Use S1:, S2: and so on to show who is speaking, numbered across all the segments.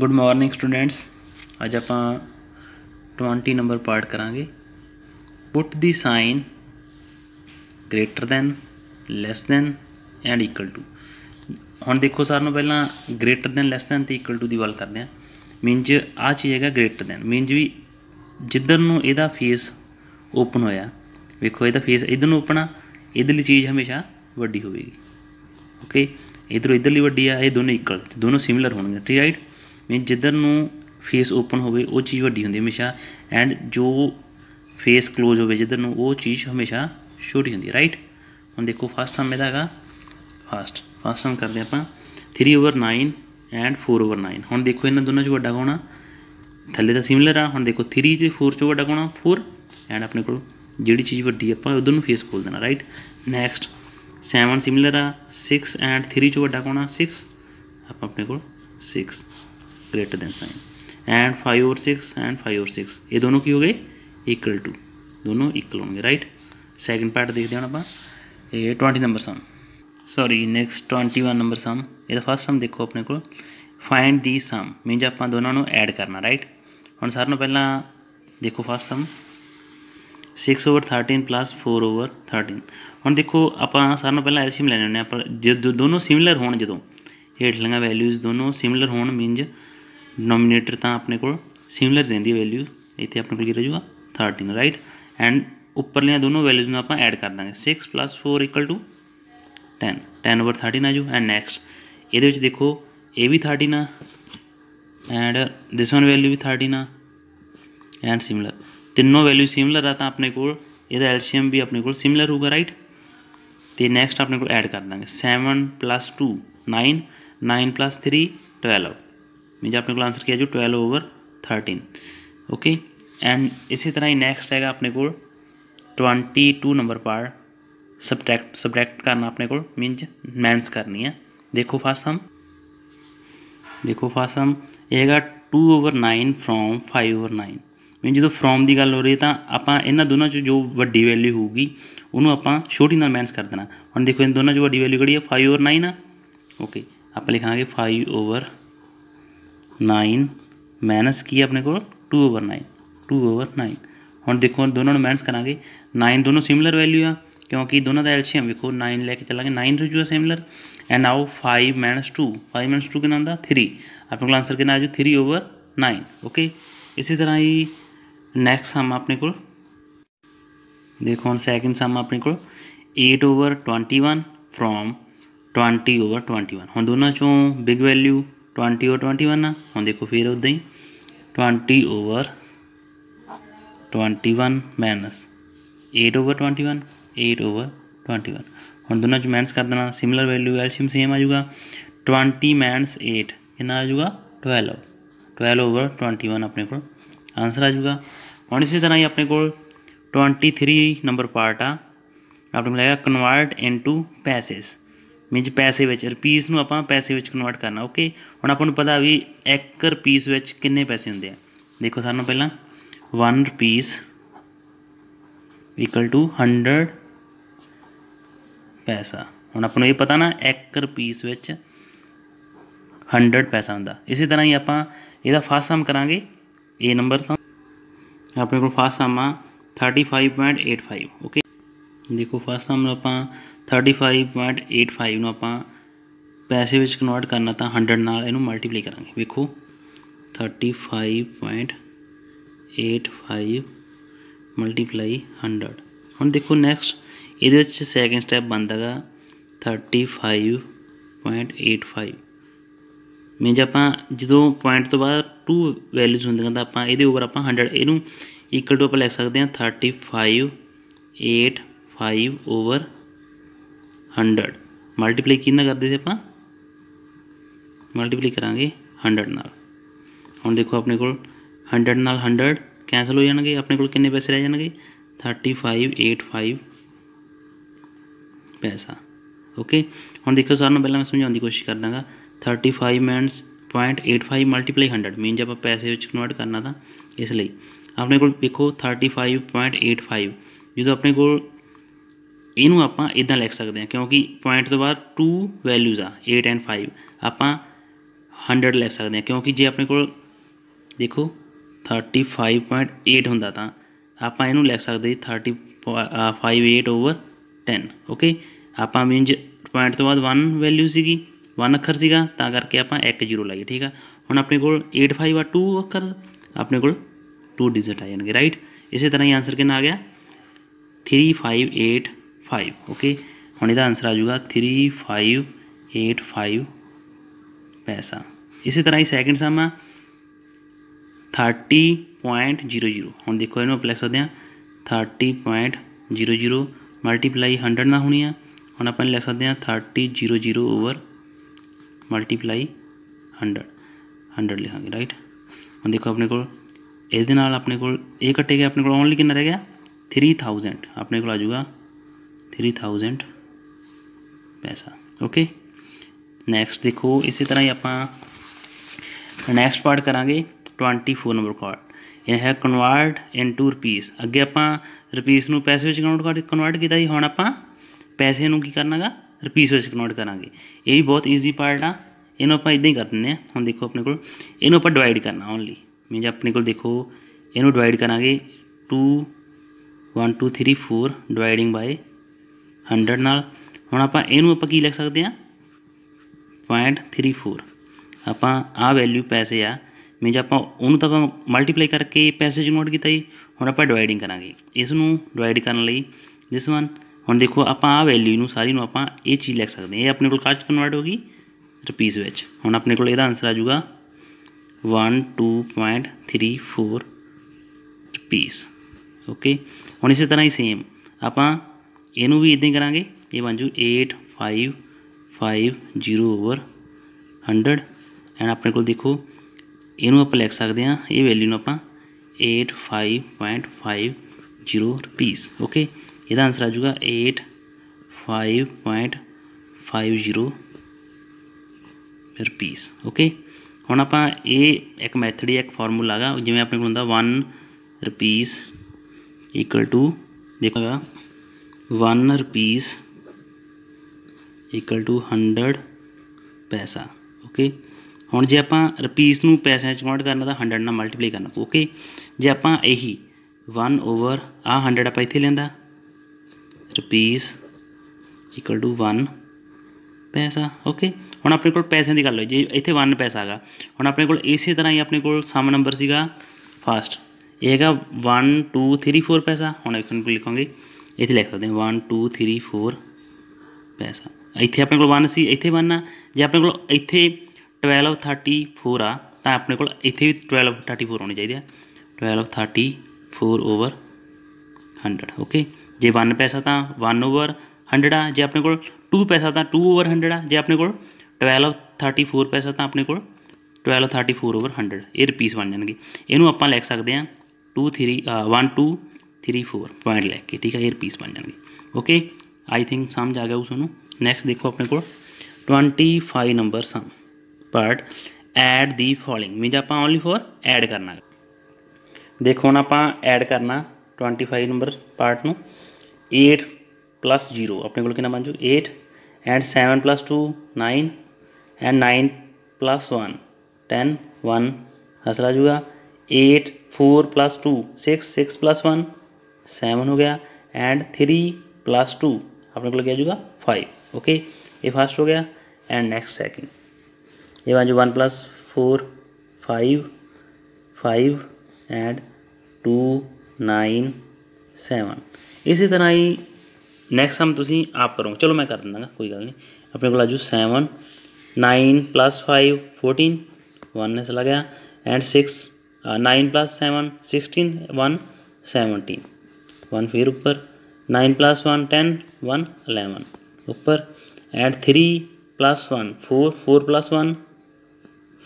S1: good morning students ਅੱਜ ਆਪਾਂ 20 number part ਕਰਾਂਗੇ put the sign greater than less than and equal to ਹੁਣ ਦੇਖੋ ਸਾਰ ਨੂੰ ਪਹਿਲਾਂ ਗ੍ਰੇਟਰ ਦੈਨ ਲੈਸ ਦੈਨ ਤੇ ਇਕੁਅਲ ਟੂ ਦੀ ਗੱਲ ਕਰਦੇ ਆਂ ਮੀਨਜ ਆ ਚੀਜ਼ ਹੈਗਾ ਗ੍ਰੇਟਰ ਦੈਨ ਮੀਨਜ ਵੀ ਜਿੱਧਰ ਨੂੰ ਇਹਦਾ ਫੇਸ ਓਪਨ ਹੋਇਆ ਵੇਖੋ ਇਹਦਾ ਫੇਸ ਇਧਰ ਨੂੰ ਓਪਨ ਆ ਇਧਰਲੀ ਚੀਜ਼ ਹਮੇਸ਼ਾ ਵੱਡੀ ਹੋਵੇਗੀ ਓਕੇ ਇਧਰੋਂ ਇਧਰਲੀ ਵੱਡੀ ਆ ਇਹ ਦੋਨੇ ਇਕੁਅਲ ਦੋਨੋਂ ਸਿਮਿਲਰ ਹੋਣਗੇ ਠੀਕ ਰਾਈਟ ਮੀਨ ਜਿੱਧਰ ਨੂੰ ਫੇਸ ਓਪਨ ਹੋਵੇ ਉਹ ਚੀਜ਼ ਵੱਡੀ ਹੁੰਦੀ ਹਮੇਸ਼ਾ ਐਂਡ ਜੋ ਫੇਸ ক্লোਜ਼ ਹੋਵੇ ਜਿੱਧਰ ਨੂੰ ਉਹ ਚੀਜ਼ ਹਮੇਸ਼ਾ ਛੋਟੀ ਹੁੰਦੀ ਰਾਈਟ ਹੁਣ ਦੇਖੋ ਫਸਟ ਸਮ ਇਹਦਾ ਹੈਗਾ ਫਸਟ ਫਸਟ ਸਮ ਕਰਦੇ ਆਪਾਂ 3 ਓਵਰ 9 ਐਂਡ 4 ਓਵਰ 9 ਹੁਣ ਦੇਖੋ ਇਹਨਾਂ ਦੋਨਾਂ ਚੋਂ ਵੱਡਾ ਕੌਣਾ ਥੱਲੇ ਤਾਂ ਸਿਮਿਲਰ ਆ ਹੁਣ ਦੇਖੋ 3 ਤੇ 4 ਚੋਂ ਵੱਡਾ ਕੌਣਾ 4 ਐਂਡ ਆਪਣੇ ਕੋਲ ਜਿਹੜੀ ਚੀਜ਼ ਵੱਡੀ ਆਪਾਂ ਉਧਰ ਨੂੰ ਫੇਸ ਖੋਲ ਦੇਣਾ ਰਾਈਟ ਨੈਕਸਟ 7 ਸਿਮਿਲਰ ਆ 6 ਐਂਡ 3 ਚੋਂ ਵੱਡਾ ਕੌਣਾ 6 ਆਪਾਂ ਆਪਣੇ ਕੋਲ 6 greater than sign and five और सिक्स एंड फाइव और सिक्स ये दोनों की हो गए इक्वल टू दोनों इक्वल होंगे राइट सेकंड पार्ट देखते हैं आप ये twenty number sum sorry next twenty one number sum ये फर्स्ट तो सम देखो अपने को फाइंड दी सम मीनज आप दोनों ऐड करना राइट हम सारों पहला देखो first sum six over thirteen plus four over thirteen हम देखो आप सारों पहला ਸਾਰਿਆਂ लेने ਪਹਿਲਾਂ जो दोनों सिमिलर हो जो हेठ ਸਿਮਿਲਰ वैल्यूज दोनों सिमिलर ਵੈਲਿਊਜ਼ मीनज़ नोमीनेटर तो अपने को सिमिलर रही वैल्यू इतने अपने को रहूगा थर्टीन राइट एंड उपरलिया दोनों वैल्यूज़ में आप एड कर देंगे six plus four equal to ten ten over thirteen आज एंड नैक्सट ये देखो ए भी थर्टीन आ एंड दिस वन वैल्यू भी थर्टीन आ एंड सिमिलर तीनों वैल्यू सिमिलर आता अपने को एलशियम भी अपने को सिमिलर होगा राइट तो नैक्सट अपने को एड कर देंगे seven plus two nine nine plus three twelve means आपने को आंसर किया जो twelve over thirteen okay and इसी तरह ही नेक्स्ट हैगा अपने को ट्वेंटी टू नंबर पार सबट्रैक्ट सबट्रैक्ट करना अपने को मीनज मैंस करनी है देखो फास्ट हम देखो फास्ट हम यह है two over nine from five over nine means जो फ्रॉम की गल हो रही है तो आप इन्ह दो जो वीड्डी वैल्यू होगी उन्होंने आप छोटी मैनस कर देना हम देखो इन दोनों वो वैल्यू कड़ी है फाइव ओवर नाइन आ ओके आप लिखा फाइव ओवर नाइन माइनस किया अपने को two over nine two over nine हम देखो दोनों ने माइनस करा नाइन दोनों सिमिलर वैल्यू है क्योंकि दोनों का एलसीएम देखो नाइन लैके चला नाइन रुजू है सिमिलर एंड आओ five minus two five minus two के नाम था थ्री अपने को आंसर के ना आज थ्री ओवर नाइन ओके इसी तरह ही नेक्स्ट सम अपने को देखो हम सैकेंड सम अपने को eight over twenty one from twenty over twenty one हम दोनों चो big value twenty over twenty one हम देखो फिर उद ही twenty over twenty one minus eight over twenty one eight over twenty one हम दोनों माइनस कर देना सिमिलर वैल्यू एलशियम सेम आजगा ट्वेंटी माइनस एट कि आजगा twelve twelve over twenty one अपने को आंसर आजगा हम इसी तरह ही अपने को ट्वेंटी थ्री नंबर पार्ट आ आपने मिलेगा कन्वर्ट इनटू पैसेस ਮੀਨਸ ਪੈਸੇ ਵਿੱਚ ਰੁਪੀਸ ਨੂੰ ਆਪਾਂ ਪੈਸੇ ਵਿੱਚ ਕਨਵਰਟ ਕਰਨਾ ਓਕੇ ਹੁਣ ਆਪਾਂ ਨੂੰ ਪਤਾ ਵੀ 1 ਰੁਪੀਸ ਵਿੱਚ ਕਿੰਨੇ ਪੈਸੇ ਹੁੰਦੇ ਆ ਦੇਖੋ ਸਾਨੂੰ ਪਹਿਲਾਂ 1 ਰੁਪੀਸ ਇਕੁਅਲ ਟੂ 100 ਪੈਸਾ ਹੁਣ ਆਪਾਂ ਨੂੰ ਇਹ ਪਤਾ ਨਾ 1 ਰੁਪੀਸ ਵਿੱਚ 100 ਪੈਸਾ ਹੁੰਦਾ ਇਸੇ ਤਰ੍ਹਾਂ ਹੀ ਆਪਾਂ ਇਹਦਾ ਫਾਸਟ ਸਮ ਕਰਾਂਗੇ ਇਹ ਨੰਬਰ ਸਮ ਆਪਣੇ ਕੋਲ ਫਾਸਟ ਸਮ ਆ 35.85 ਓਕੇ ਦੇਖੋ ਫਾਸਟ ਸਮ ਆਪਾਂ 35.85 ਨੂੰ ਆਪਾਂ ਪੈਸੇ ਵਿੱਚ ਕਨਵਰਟ ਕਰਨਾ ਤਾਂ 100 ਨਾਲ ਇਹਨੂੰ ਮਲਟੀਪਲਾਈ ਕਰਾਂਗੇ ਵੇਖੋ 35.85 ਮਲਟੀਪਲਾਈ 100 ਹੁਣ ਦੇਖੋ ਨੈਕਸਟ ਇਹਦੇ ਵਿੱਚ ਸੈਕਿੰਡ ਸਟੈਪ ਬੰਦਗਾ 35.85 ਜੇ ਆਪਾਂ ਜਦੋਂ ਪੁਆਇੰਟ ਤੋਂ ਬਾਅਦ ਟੂ ਵੈਲਿਊਜ਼ ਹੁੰਦੀਆਂ ਤਾਂ ਆਪਾਂ ਇਹਦੇ ਉੱਪਰ ਆਪਾਂ 100 ਇਹਨੂੰ ਇਕੁਅਲ ਟੂ ਆਪਾਂ ਲਿਖ ਸਕਦੇ ਹਾਂ 35 8 5 ਓਵਰ हंड्रड मल्टीप्लाई कि करते थे अपना मल्टीप्लाई करा हंड्रड नाल हम देखो अपने को हंड्रड नाल हंड्रड कैंसल हो जाएंगे अपने को किन्ने पैसे रह जाएंगे थर्टी फाइव एट फाइव पैसा ओके हम देखो सारे पहले मैं समझाने की कोशिश कर दाँगा thirty five minus point eight five multiply hundred means जब आप पैसे कन्वर्ट करना था इसलिए अपने को thirty five point eight five जो तो अपने को ਇਹਨੂੰ ਆਪਾਂ ਇਦਾਂ ਲਿਖ ਸਕਦੇ ਹਾਂ ਕਿਉਂਕਿ ਪੁਆਇੰਟ ਤੋਂ ਬਾਅਦ ਟੂ ਵੈਲਿਊਜ਼ ਆ 8 ਐਂਡ 5 ਆਪਾਂ 100 ਲਿਖ ਸਕਦੇ ਹਾਂ ਕਿਉਂਕਿ ਜੇ ਆਪਣੇ ਕੋਲ ਦੇਖੋ 35.8 ਹੁੰਦਾ ਤਾਂ ਆਪਾਂ ਇਹਨੂੰ ਲਿਖ ਸਕਦੇ 35.8 ਓਵਰ 10 ਓਕੇ ਆਪਾਂ ਮੀਨਜ ਪੁਆਇੰਟ ਤੋਂ ਬਾਅਦ 1 ਵੈਲਿਊ ਸੀਗੀ 1 ਅੱਖਰ ਸੀਗਾ ਤਾਂ ਕਰਕੇ ਆਪਾਂ 1 0 ਲਾਈਏ ਠੀਕ ਆ ਹੁਣ ਆਪਣੇ ਕੋਲ 85 ਆ 2 ਅੱਖਰ ਆਪਣੇ ਕੋਲ 2 ਡਿਜਿਟ ਆ ਜਾਣਗੇ ਰਾਈਟ ਇਸੇ ਤਰ੍ਹਾਂ ਹੀ ਆਨਸਰ ਕਿੰਨਾ ਆ ਗਿਆ 3588 फाइव ओके हम यदा आंसर आ जाएगा थ्री फाइव एट फाइव पैसा इसी तरह ही second sum thirty point zero zero हम देखो इन्होंने लिख सकते हैं thirty point zero zero multiply hundred ना होनी है हम आप लिख सकते हैं thirty zero zero over multiply hundred hundred लिखा राइट हम देखो अपने को ये अपने को कट्टे गए अपने को ओनली कि रह गया थ्री थाउजेंड अपने को आजगा थ्री थाउजेंड पैसा ओके नैक्सट देखो इस तरह ही आप नैक्सट पार्ट करा ट्वेंटी फोर नंबर कार्ड इन है कन्वर्ट इन टू रुपीस अगे आप रुपीस में पैसे कन्वर्ट कर कन्वर्ट किया हम आप पैसे की करना गा रुपीस कन्वर्ट करा ये भी बहुत ईजी पार्ट आ इन आप इदा ही कर दें हम देखो अपने को डिवाइड करना ओनली मीन अपने को देखो इनू डिवाइड करा two one two three four dividing by 100 ਨਾਲ ਹੁਣ ਆਪਾਂ ਇਹਨੂੰ ਆਪਾਂ ਕੀ ਲਿਖ ਸਕਦੇ ਆ 0.34 ਆਪਾਂ ਆ ਵੈਲਿਊ ਪੈਸੇ ਆ ਜੇ ਆਪਾਂ ਉਹਨੂੰ ਤਾਂ ਆਪਾਂ ਮਲਟੀਪਲਾਈ ਕਰਕੇ ਪੈਸੇ ਨੂੰ ਨੋਟ ਕੀਤਾ ਜੀ ਹੁਣ ਆਪਾਂ ਡਿਵਾਈਡਿੰਗ ਕਰਾਂਗੇ ਇਸ ਨੂੰ ਡਿਵਾਈਡ ਕਰਨ ਲਈ ਦਿਸ ਵਨ ਹੁਣ ਦੇਖੋ ਆਪਾਂ ਆ ਵੈਲਿਊ ਨੂੰ ਸਾਰੀ ਨੂੰ ਆਪਾਂ ਇਹ ਚੀਜ਼ ਲਿਖ ਸਕਦੇ ਹਾਂ ਇਹ ਆਪਣੇ ਕੋਲ ਕਾਸਟ ਕਨਵਰਟ ਹੋ ਗਈ ਰੁਪੀਸ ਵਿੱਚ ਹੁਣ ਆਪਣੇ ਕੋਲ ਇਹਦਾ ਆਨਸਰ ਆ ਜਾਊਗਾ 12.34 ਰੁਪੀਸ ਓਕੇ ਹੁਣ ਇਸੇ ਤਰ੍ਹਾਂ ਹੀ ਸੇਮ ਆਪਾਂ यू भी इदा ही करा ये बन जू eight five five zero over hundred and अपने को देखो यू आप लिख सकते हैं ये वैल्यू आप eight five point five zero rupees okay यदा आंसर आजगा eight five point five zero rupees okay हम आप एक मैथड या एक फॉर्मूला गा जिमें अपने को वन रुपीस इक्वल टू देखा 1 रुपीस ਇਕੁਅਲ ਟੂ 100 ਪੈਸਾ ਓਕੇ ਹੁਣ ਜੇ ਆਪਾਂ ਰੁਪੀਸ ਨੂੰ ਪੈਸਿਆਂ ਚ ਕਨਵਰਟ ਕਰਨਾ ਤਾਂ 100 ਨਾਲ ਮਲਟੀਪਲਾਈ ਕਰਨਾ ਓਕੇ ਜੇ ਆਪਾਂ ਇਹੀ 1 ਓਵਰ ਆ 100 ਆਪਾਂ ਇੱਥੇ ਲੈਂਦਾ ਰੁਪੀਸ ਇਕੁਅਲ ਟੂ 1 ਪੈਸਾ ਓਕੇ ਹੁਣ ਆਪਣੇ ਕੋਲ ਪੈਸਿਆਂ ਦੀ ਗੱਲ ਹੋਈ ਜੇ ਇੱਥੇ 1 ਪੈਸਾ ਹੈਗਾ ਹੁਣ ਆਪਣੇ ਕੋਲ ਇਸੇ ਤਰ੍ਹਾਂ ਹੀ ਆਪਣੇ ਕੋਲ ਸਮ ਨੰਬਰ ਸੀਗਾ ਫਾਸਟ ਇਹ ਹੈਗਾ 1 2 3 4 ਪੈਸਾ ਹੁਣ ਇੱਕ ਨੂੰ ਲਿਖਾਂਗੇ ਇੱਥੇ ਲਿਖ ਸਕਦੇ ਹਾਂ 1 2 3 4 ਪੈਸਾ ਇੱਥੇ ਆਪਣੇ ਕੋਲ 1 ਸੀ ਇੱਥੇ 1 ਆ ਜੇ ਆਪਣੇ ਕੋਲ ਇੱਥੇ 12 34 ਆ ਤਾਂ ਆਪਣੇ ਕੋਲ ਇੱਥੇ ਵੀ 12 34 ਹੋਣੇ ਚਾਹੀਦੇ ਆ 12 34 ਓਵਰ 100 ਓਕੇ ਜੇ 1 ਪੈਸਾ ਤਾਂ 1 ਓਵਰ 100 ਆ ਜੇ ਆਪਣੇ ਕੋਲ 2 ਪੈਸਾ ਤਾਂ 2 ਓਵਰ 100 ਆ ਜੇ ਆਪਣੇ ਕੋਲ 12 34 ਪੈਸਾ ਤਾਂ ਆਪਣੇ ਕੋਲ 12 34 ਓਵਰ 100 ਇਹ ਰੁਪੀਸ ਬਣ ਜਾਣਗੇ ਇਹਨੂੰ ਆਪਾਂ ਲਿਖ ਸਕਦੇ ਆ 2 3 1 2 थ्री फोर पॉइंट लैके ठीक है ईयर पीस बन जाएंगे ओके आई थिंक समझ आ गया उसमें नैक्सट देखो अपने को twenty five number sum but add the following means आप ओनली फॉर एड करना देखो हूँ आप एड करना ट्वेंटी फाइव नंबर पार्ट न एट प्लस जीरो अपने को बन जाऊ eight and seven plus two nine and nine plus one ten one हसला जूगा eight four plus two six six plus one seven हो गया एंड थ्री प्लस टू अपने को लगे जाएगा फाइव ओके ये फर्स्ट हो गया एंड नेक्स्ट सेकंड ये बन one plus four five five and two nine seven इसी तरह ही नेक्स्ट हम तुम आप करो चलो मैं कर दिना कोई गल नहीं अपने को आज seven nine plus five fourteen one ने चला गया and six nine plus seven sixteen one seventeen one फिर ऊपर nine plus one ten one eleven ऊपर and three plus one four four plus one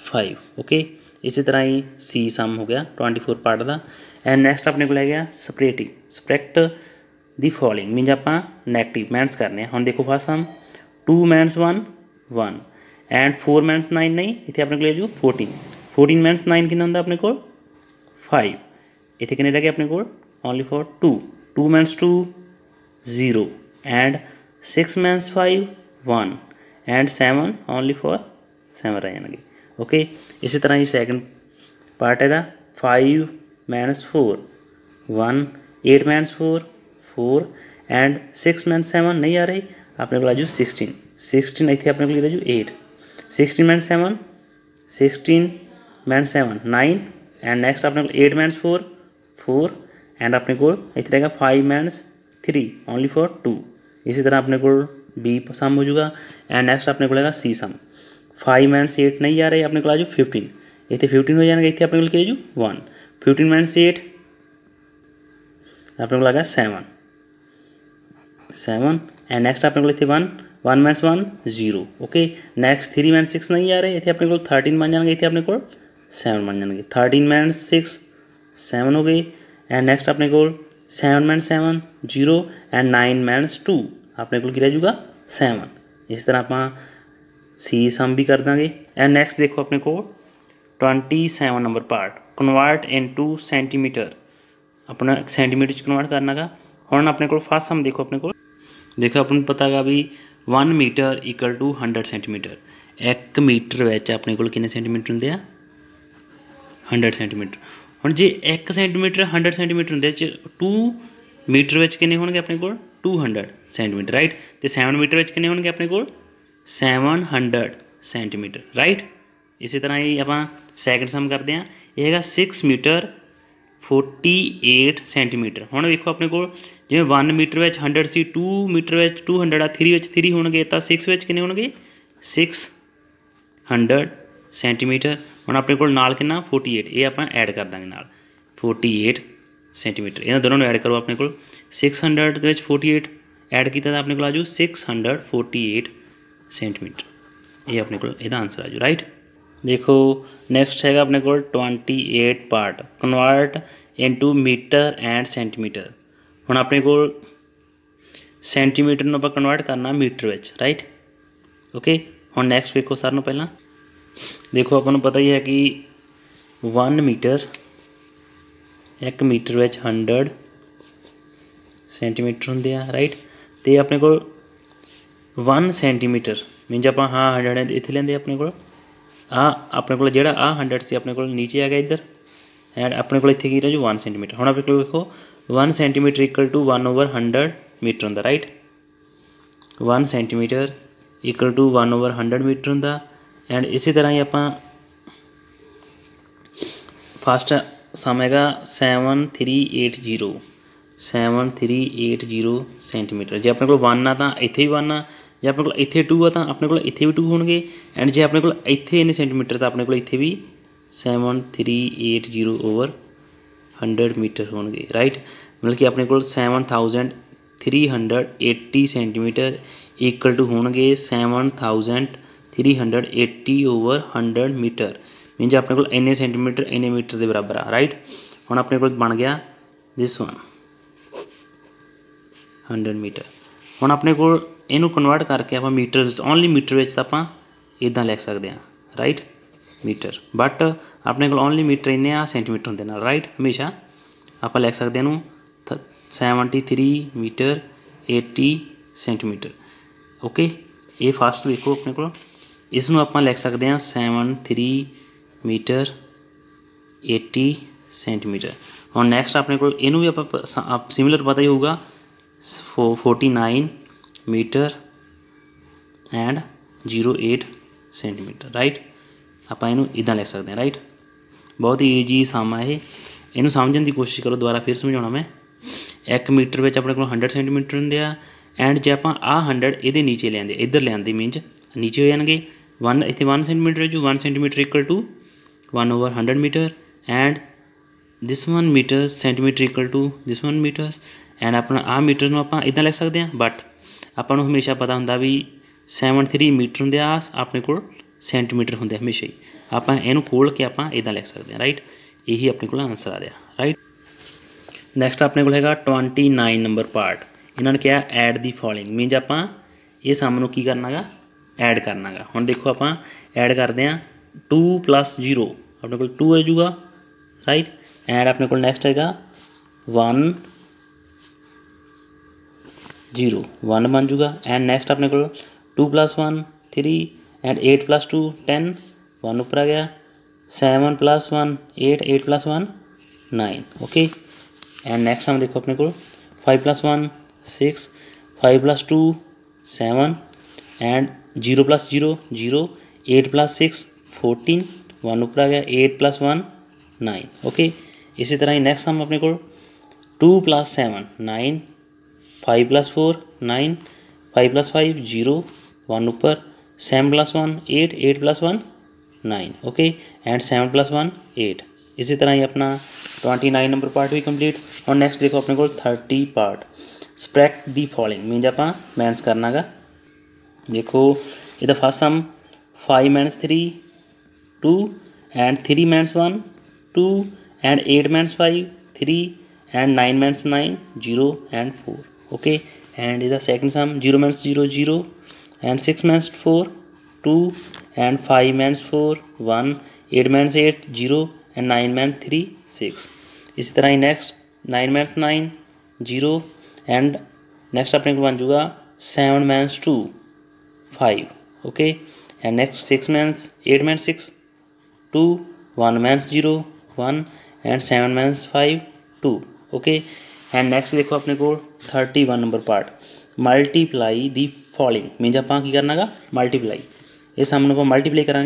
S1: five okay इसी तरह ही C sum हो गया ट्वेंटी फोर पार्ट का एंड नैक्सट अपने को लै गया सपरेटिव सप्रैक्ट द फॉलोइंग मीनज आप नैगटिव मैनस करने हम देखो first some two minus one one and four minus nine नहीं इतने अपने को जो फोर्टीन फोर्टीन मैनस नाइन कि होंगे अपने को फाइव इतने किन्ने रह गए अपने को only four two two minus two zero and six minus five one and seven only four seven रहेंगे ओके इसी तरह ही सेकंड पार्ट है five minus four one eight minus four four and six minus seven नहीं आ रही अपने को राजू सिक्सटीन सिक्सटीन आई थी अपने को राजू eight sixteen minus seven sixteen minus seven nine and next अपने को eight minus four four and अपने को इस तरह का five minus three only four two इसी तरह अपने को बी सम हो जाएगा एंड नेक्स्ट अपने को लगेगा C sum five minus eight नहीं आ रहे अपने को आज फिफ्टीन इतने फिफ्टीन हो जाएगा इतने तो अपने को लिखे वन फिफ्टीन माइनस एट अपने को लगा सेवन सेवन एंड नेक्स्ट अपने को लिखे one one minus one zero okay next three minus six नहीं आ रहे थे तो अपने को थर्टीन बन जाएंगे थे तो अपने को सेवन बन जाएंगे थर्टीन माइनस सिक्स सेवन हो गई एंड नेक्स्ट अपने को seven minus seven zero and nine minus two अपने को रह जूगा सेवन इस तरह आप सी सम भी कर देंगे एंड नैक्सट देखो अपने को twenty seven number part convert into centimetre अपना सेंटीमीटर कन्वर्ट करना का हूँ अपने को फर्स्ट सम देखो अपने को देखो अपन पता गा भी one metre equal to hundred centimetre एक मीटर बच्चे अपने को सेंटीमीटर होंगे हंड्रड सेंटीमीटर हूँ जे एक सेंटीमीटर हंडर्ड सेंटीमीटर होंगे टू मीटर किन्ने हो अपने को टू हंडर्ड सेंटीमीटर राइट तो सैवन मीटर किन्ने हो अपने को सैवन हंडर्ड सेंटीमीटर राइट इस तरह ही आप सैकेंड सम करते हैं यह है six metre forty eight centimetre हूँ वेखो अपने को जिमें वन मीटर हंडर्ड से टू मीटर टू हंडर्ड आ थ्री थ्री हो सिक्स किन्ने हो सिक्स हंडर्ड सेंटीमीटर हम अपने को कि फोर्टी एट यहाँ एड कर देंगे ना फोर्टी एट सेंटीमीटर इन्हों दोनों एड करो अपने को six hundred forty eight add किया तो अपने को आज six hundred forty eight centimetre ये अपने को आंसर आज राइट देखो नैक्सट है अपने को twenty eight part convert to metre and centimetre हम अपने को सेंटीमीटर आप कन्वर्ट करना मीटर राइट ओके हम नैक्सट वेखो सारों पहला देखो अपन पता ही है कि वन मीटर एक मीटर बच्चे हंडर्ड सेंटीमीटर होंगे राइट तो अपने को वन सेंटीमीटर मीनज आप हाँ हंडर्ड इतने लेंदे अपने को अपने को जोड़ा आ हंडर्ड से अपने को नीचे आ गया इधर एंड अपने को इतने की रहा जो वन सेंटीमीटर हम अपने को देखो one centimetre equal to one over hundred metre हों right one centimetre equal to one over hundred metre हों एंड इसी तरह ही आप फस्ट सम है seven three eight zero seven three eight zero centimetre जो अपने को वन आता इतें भी वन आ जो अपने को इतने टू आ अपने को इतें भी टू हो गए एंड जो अपने को इतने इन सेंटीमीटर तो अपने को इतने भी seven three eight zero over hundred metre हो गए राइट मतलब कि अपने को seven thousand three hundred eighty centimetre equal to हो seven thousand 380 over 100 metre means ਆਪਣੇ ਕੋਲ ਇੰਨੇ ਸੈਂਟੀਮੀਟਰ ਇੰਨੇ ਮੀਟਰ ਦੇ ਬਰਾਬਰ ਆ ਰਾਈਟ ਹੁਣ ਆਪਣੇ ਕੋਲ ਬਣ ਗਿਆ ਥਿਸ ਵਨ 100 ਮੀਟਰ ਹੁਣ ਆਪਣੇ ਕੋਲ ਇਹਨੂੰ ਕਨਵਰਟ ਕਰਕੇ ਆਪਾਂ ਮੀਟਰ ਵਿੱਚ ਓਨਲੀ ਮੀਟਰ ਵਿੱਚ ਤਾਂ ਆਪਾਂ ਇਦਾਂ ਲਿਖ ਸਕਦੇ ਆ ਰਾਈਟ ਮੀਟਰ ਬਟ ਆਪਣੇ ਕੋਲ ਓਨਲੀ ਮੀਟਰ ਇੰਨੇ ਆ ਸੈਂਟੀਮੀਟਰ ਹੁੰਦੇ ਨਾਲ ਰਾਈਟ ਹਮੇਸ਼ਾ ਆਪਾਂ ਲਿਖ ਸਕਦੇ ਹਾਂ ਨੂੰ 73 ਮੀਟਰ 80 ਸੈਂਟੀਮੀਟਰ ਓਕੇ ਇਹ ਫਾਸਟ ਵੇਖੋ ਆਪਣੇ ਕੋਲ ਇਸ ਨੂੰ ਆਪਾਂ ਲਿਖ ਸਕਦੇ ਹਾਂ 73 ਮੀਟਰ 80 ਸੈਂਟੀਮੀਟਰ ਹੁਣ ਨੈਕਸਟ ਆਪਣੇ ਕੋਲ ਇਹਨੂੰ ਵੀ ਆਪਾਂ ਸਿਮਿਲਰ ਪਤਾ ਹੀ ਹੋਊਗਾ 49 ਮੀਟਰ ਐਂਡ 08 ਸੈਂਟੀਮੀਟਰ ਰਾਈਟ ਆਪਾਂ ਇਹਨੂੰ ਇਦਾਂ ਲਿਖ ਸਕਦੇ ਹਾਂ ਰਾਈਟ ਬਹੁਤ ਹੀ ਈਜੀ ਸਮ ਆ ਇਹ ਇਹਨੂੰ ਸਮਝਣ ਦੀ ਕੋਸ਼ਿਸ਼ ਕਰੋ ਦੁਬਾਰਾ ਫਿਰ ਸਮਝਾਉਣਾ ਮੈਂ 1 ਮੀਟਰ ਵਿੱਚ ਆਪਣੇ ਕੋਲ 100 ਸੈਂਟੀਮੀਟਰ ਹੁੰਦੇ ਆ ਐਂਡ ਜੇ ਆਪਾਂ ਆ 100 ਇਹਦੇ ਨੀਚੇ ਲਿਆਂਦੇ ਇੱਧਰ ਲਿਆਂਦੇ ਮੀਨਜ਼ ਨੀਚੇ ਹੋ ਜਾਣਗੇ वन इत वन सेंटीमीटर है जो one centimetre equal to one over hundred metre and this one metre centimetre equal to this one metre and अपना आ मीटर आप इदा लिख सकते हैं बट अपन हमेशा पता हों भी सैवन थ्री मीटर होंगे आस अपने को सेंटीमीटर होंगे हमेशा ही आपू खोल के आप इदा लिख सकते हैं राइट यही अपने को आंसर आ रहा राइट नैक्सट अपने को ट्वेंटी नाइन नंबर पार्ट इन्होंने क्या एड द फॉलिंग मीनज आप सामने की करना गा एड करना गा हम देखो आप ਐਡ करते हैं टू प्लस जीरो अपने को टू आजगा राइट एंड अपने को नैक्सट है वन जीरो वन बन जूगा एंड नैक्सट अपने को two plus one three and eight plus two ten one ऊपर आ गया seven plus one eight eight plus one nine okay and next हम देखो अपने को five plus one six five plus two seven and zero plus zero zero eight plus six fourteen one ऊपर आ गया eight plus one nine okay इसी तरह ही नेक्स्ट हम अपने को two plus seven nine five plus four nine five plus five zero one ऊपर seven plus one eight eight plus one nine okay and seven plus one eight इसी तरह ही अपना ट्वेंटी नाइन नंबर पार्ट भी complete और next देखो अपने को thirty part subtract the following means आप मैंस करना का देखो तो first sum five minus three two and three minus one two and eight minus five three and nine minus nine zero and four okay and इधर second sum zero minus zero zero and six minus four two and five minus four one eight minus eight zero and nine minus three six इसी तरह ही next nine minus nine zero and next अपने को बन जूगा seven minus two five okay and next six minus eight minus six two one minus zero one and seven minus five two okay and next देखो अपने को thirty one number part multiply the following means आप की करना गा multiply इस सामने आप मल्टीप्लाई करा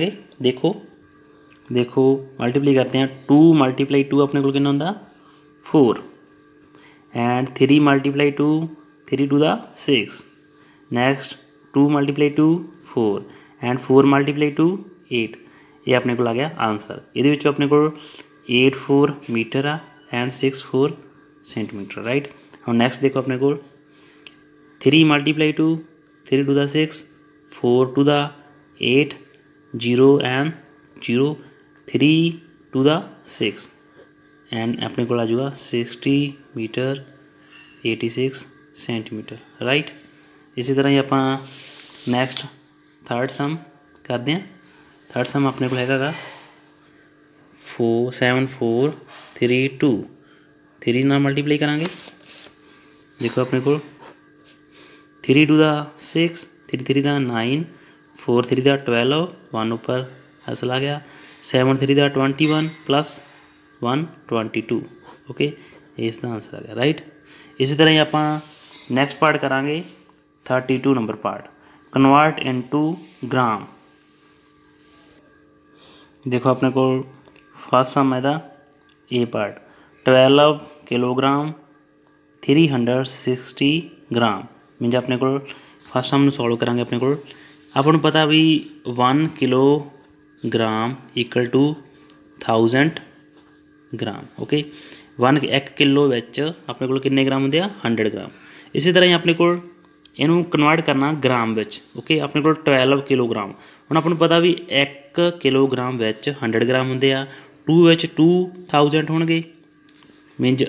S1: देखो देखो मल्टीप्लाई करते हैं टू मल्टीप्लाई टू अपने को four and three multiply two three two द six next two multiply two four and four multiply two eight ये अपने को आ गया आंसर ये अपने को एट फोर मीटर आ and six four centimetre right और नेक्स्ट देखो अपने को three multiply two three two द सिक्स फोर टू द eight zero and zero three two द सिक्स एंड अपने को आ जाएगा sixty metre eighty six centimetre right इसी तरह ही अपना नैक्सट थर्ड सम कर दें थर्ड सम अपने को है four seven four three two three न मल्टीप्लाई करा देखो अपने को थ्री टू का सिक्स थ्री थ्री का नाइन फोर थ्री का ट्वेल्व वन उपर असल आ गया सैवन थ्री का twenty one plus one twenty two okay इसका आंसर आ गया राइट इसी तरह ही आप नैक्सट पार्ट करा thirty two number part convert into gram देखो अपने को फर्स्ट सम है a part twelve kilogram three hundred sixty gram mean अपने को फर्स्ट सम सॉल्व करा अपने को अपन पता भी one kilo gram equal to thousand gram okay one एक किलो अपने को ਕੋਲ ग्राम होंगे हंड्रेड ग्राम इसी तरह ही अपने को ਇਹਨੂੰ ਕਨਵਰਟ ਕਰਨਾ ਗ੍ਰਾਮ ਵਿੱਚ ਓਕੇ ਆਪਣੇ ਕੋਲ 12 ਕਿਲੋਗ੍ਰਾਮ ਹੁਣ ਆਪਾਂ ਨੂੰ ਪਤਾ ਵੀ 1 ਕਿਲੋਗ੍ਰਾਮ ਵਿੱਚ 100 ਗ੍ਰਾਮ ਹੁੰਦੇ ਆ 2 ਵਿੱਚ 2000 ਹੋਣਗੇ ਮੀਨਸ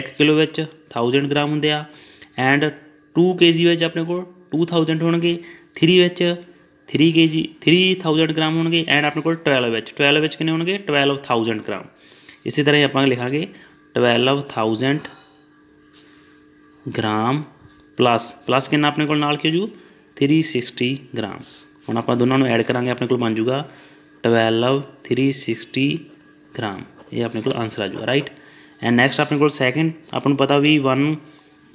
S1: 1 ਕਿਲੋ ਵਿੱਚ 1000 ਗ੍ਰਾਮ ਹੁੰਦੇ ਆ ਐਂਡ 2 ਕੇਜੀ ਵਿੱਚ ਆਪਣੇ ਕੋਲ 2000 ਹੋਣਗੇ 3 ਵਿੱਚ 3 ਕੇਜੀ 3000 ਗ੍ਰਾਮ ਹੋਣਗੇ ਐਂਡ ਆਪਣੇ ਕੋਲ 12 ਵਿੱਚ 12 ਵਿੱਚ ਕਿੰਨੇ ਹੋਣਗੇ 12000 ਗ੍ਰਾਮ ਇਸੇ ਤਰ੍ਹਾਂ ਹੀ ਆਪਾਂ ਲਿਖਾਂਗੇ 12000 ਗ੍ਰਾਮ प्लस प्लस कि अपने को जू थ्री सिक्सटी ग्राम हम आप दोनों एड करा अपने को बन जूगा ट्वैल्व थ्री सिक्सटी ग्राम ये अपने को आंसर आजगा राइट एंड नैक्सट अपने को सैकेंड अपन पता भी one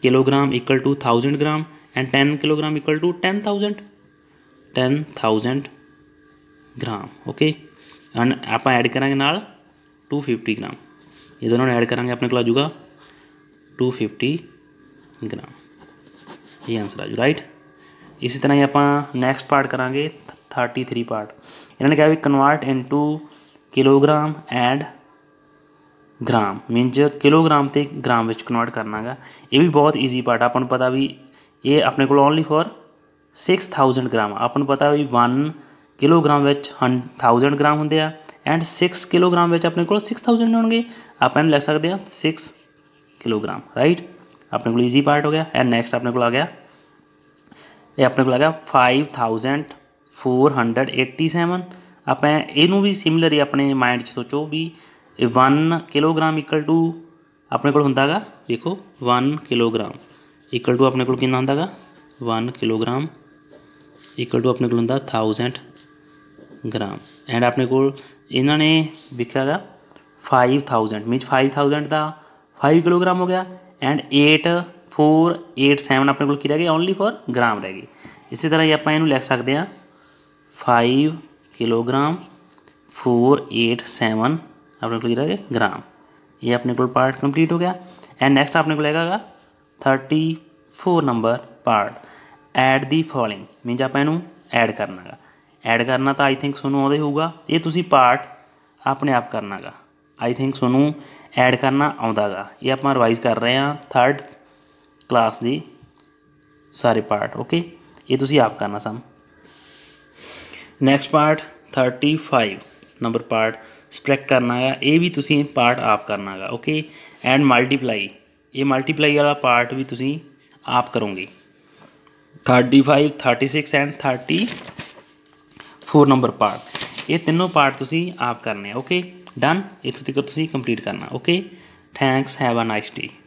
S1: kilogram equal to thousand gram and ten kilogram equal to ten thousand ten thousand gram okay and आप एड करा नाल टू फिफ्टी ग्राम ये दोनों एड करा अपने को आजगा टू फिफ्टी ग्राम ही आंसर आज राइट इस तरह ही आप नैक्सट पार्ट करा थर्टी थ्री पार्ट इन्होंने कहा भी convert into kilogram and gram means kilogram तो ग्राम में कन्वर्ट करना गा ये भी बहुत ईजी पार्ट आप पता भी ये अपने only for six thousand gram आप पता भी वन किलोग्राम हन थाउजेंड ग्राम होंगे एंड सिक्स किलोग्राम अपने कोस थाउजेंड हो सकते हैं सिक्स किलोग्राम राइट अपने को इजी पार्ट हो गया एंड नेक्स्ट अपने को आ गया ये अपने को आ गया five thousand four hundred eighty seven आप यू भी सिमिलरली अपने माइंड सोचो भी वन किलोग्राम इक्वल टू अपने को देखो वन किलोग्राम इक्वल टू अपने को कि हों वन किलोग्राम इक्वल टू अपने को थाउजेंड ग्राम एंड अपने को इन्होंने देखा गया five thousand means five thousand का फाइव किलोग्राम हो गया and eight four eight seven अपने को रह गए ओनली फॉर ग्राम रह गए इसी तरह ही आपू लिख सकते हैं five kilogram four eight seven अपने को रह गए ग्राम ये अपने को पार्ट कंप्लीट हो गया एंड नैक्सट अपने को लगेगा thirty four number part add the following means आप एड करना गा एड करना तो आई थिंक सुनो होगा ये पार्ट अपने आप करना गा आई थिंक सूँ ऐड करना आता गा ये आप रिवाइज कर रहे हैं थर्ड क्लास की सारे पार्ट ओके ये आप करना sum next part thirty five number part subtract करना गा ये भी तुम पार्ट आप करना गा ओके एंड मल्टीप्लाई ये मल्टीप्लाई वाला पार्ट भी तुम आप करोगे thirty five thirty six and thirty four number part ये तीनों पार्ट तुम आप करने ओके डन इस कंप्लीट करना okay thanks have a nice day